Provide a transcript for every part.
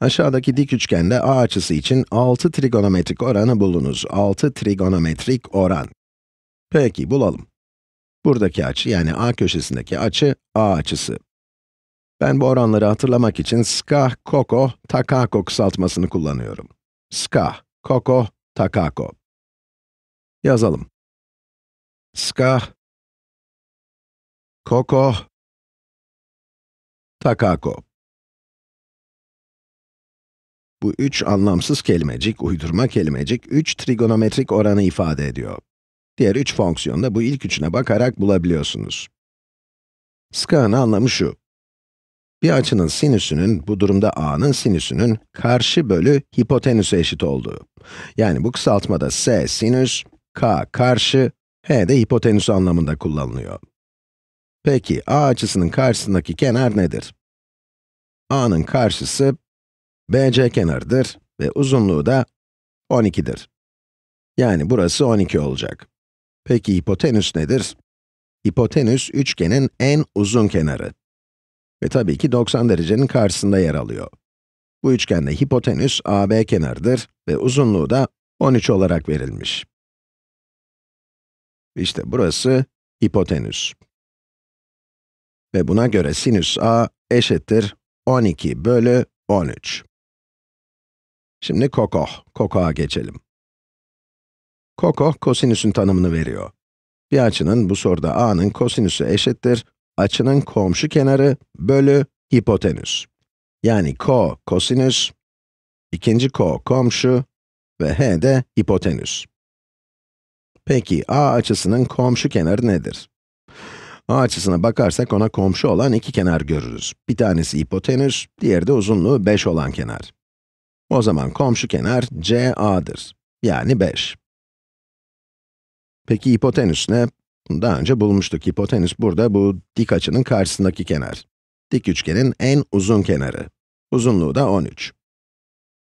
Aşağıdaki dik üçgende a açısı için 6 trigonometrik oranı bulunuz. 6 trigonometrik oran. Peki, bulalım. Buradaki açı, yani a köşesindeki açı, a açısı. Ben bu oranları hatırlamak için skah, koko, takako kısaltmasını kullanıyorum. Skah, koko, takako. Yazalım. Skah, koko, takako bu üç anlamsız kelimecik, uydurma kelimecik, üç trigonometrik oranı ifade ediyor. Diğer 3 fonksiyonda bu ilk üçüne bakarak bulabiliyorsunuz. Ska'nın anlamı şu. Bir açının sinüsünün, bu durumda a'nın sinüsünün karşı bölü hipotenüse eşit olduğu. Yani bu kısaltmada s sinüs, k karşı, h de hipotenüs anlamında kullanılıyor. Peki, a açısının karşısındaki kenar nedir? a'nın karşısı BC kenarıdır ve uzunluğu da 12'dir. Yani burası 12 olacak. Peki hipotenüs nedir? Hipotenüs üçgenin en uzun kenarı. Ve tabii ki 90 derecenin karşısında yer alıyor. Bu üçgende hipotenüs AB kenarıdır ve uzunluğu da 13 olarak verilmiş. İşte burası hipotenüs. Ve buna göre sinüs A eşittir 12 bölü 13. Şimdi kokoh, kokoğa geçelim. Kokoh, kosinüsün tanımını veriyor. Bir açının, bu soruda a'nın kosinüsü eşittir, açının komşu kenarı bölü hipotenüs. Yani ko, kosinüs, ikinci ko, komşu ve h de hipotenüs. Peki, a açısının komşu kenarı nedir? A açısına bakarsak ona komşu olan iki kenar görürüz. Bir tanesi hipotenüs, diğeri de uzunluğu 5 olan kenar. O zaman komşu kenar CA'dır. Yani 5. Peki hipotenüs ne? Daha önce bulmuştuk. Hipotenüs burada bu dik açının karşısındaki kenar. Dik üçgenin en uzun kenarı. Uzunluğu da 13.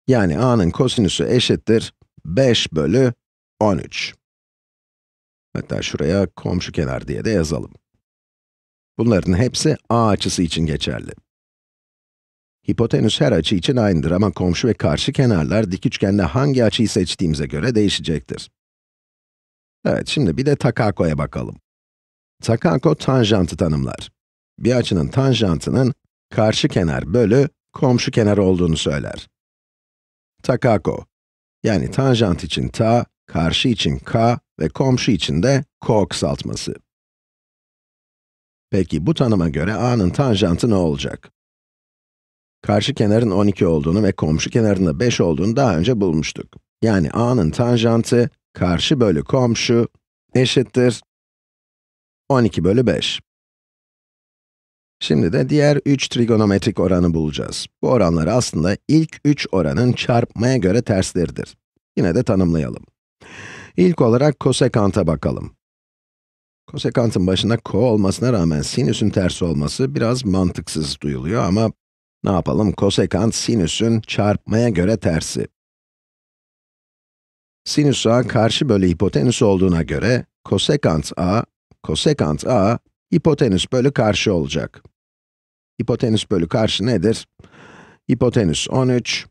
Yani a'nın kosinüsü eşittir 5 bölü 13. Hatta şuraya komşu kenar diye de yazalım. Bunların hepsi a açısı için geçerli. Hipotenüs her açı için aynıdır ama komşu ve karşı kenarlar dik üçgende hangi açıyı seçtiğimize göre değişecektir. Evet, şimdi bir de Takako'ya bakalım. Takako tanjantı tanımlar. Bir açının tanjantının karşı kenar bölü komşu kenar olduğunu söyler. Takako, yani tanjant için ta, karşı için k ve komşu için de ko kısaltması. Peki bu tanıma göre a'nın tanjantı ne olacak? Karşı kenarın 12 olduğunu ve komşu kenarın da 5 olduğunu daha önce bulmuştuk. Yani a'nın tanjantı, karşı bölü komşu, eşittir 12 bölü 5. Şimdi de diğer 3 trigonometrik oranı bulacağız. Bu oranlar aslında ilk 3 oranın çarpmaya göre tersleridir. Yine de tanımlayalım. İlk olarak kosekanta bakalım. Kosekantın başında ko olmasına rağmen sinüsün tersi olması biraz mantıksız duyuluyor ama ne yapalım? Kosekant sinüsün çarpmaya göre tersi. Sinüs a karşı bölü hipotenüs olduğuna göre, kosekant a, kosekant a, hipotenüs bölü karşı olacak. Hipotenüs bölü karşı nedir? Hipotenüs 13,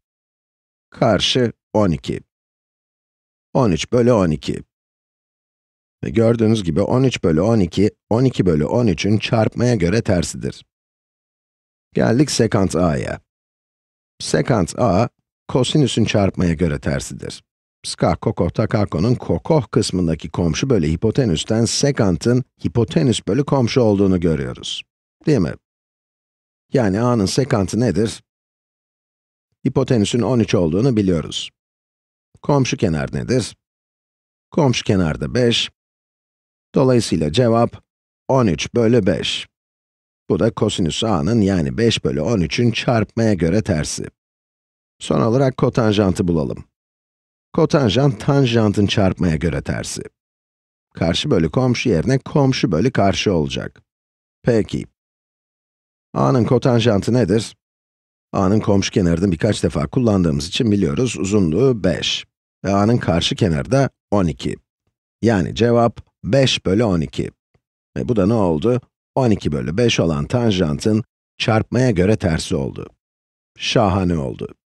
karşı 12. 13 bölü 12. Ve gördüğünüz gibi 13 bölü 12, 12 bölü 13'ün çarpmaya göre tersidir. Geldik sekant a'ya. Sekant a, kosinüsün çarpmaya göre tersidir. Skakoko Takako'nun kokoh kısmındaki komşu bölü hipotenüsten sekantın hipotenüs bölü komşu olduğunu görüyoruz. Değil mi? Yani a'nın sekantı nedir? Hipotenüsün 13 olduğunu biliyoruz. Komşu kenar nedir? Komşu kenarda 5. Dolayısıyla cevap 13 bölü 5. Bu da kosinüs a'nın yani 5 bölü 13'ün çarpmaya göre tersi. Son olarak kotanjantı bulalım. Kotanjant, tanjantın çarpmaya göre tersi. Karşı bölü komşu yerine komşu bölü karşı olacak. Peki. a'nın kotanjantı nedir? a'nın komşu kenarını birkaç defa kullandığımız için biliyoruz, uzunluğu 5. Ve a'nın karşı kenarı da 12. Yani cevap 5 bölü 12. Ve bu da ne oldu? 12 bölü 5 olan tanjantın çarpmaya göre tersi oldu. Şahane oldu.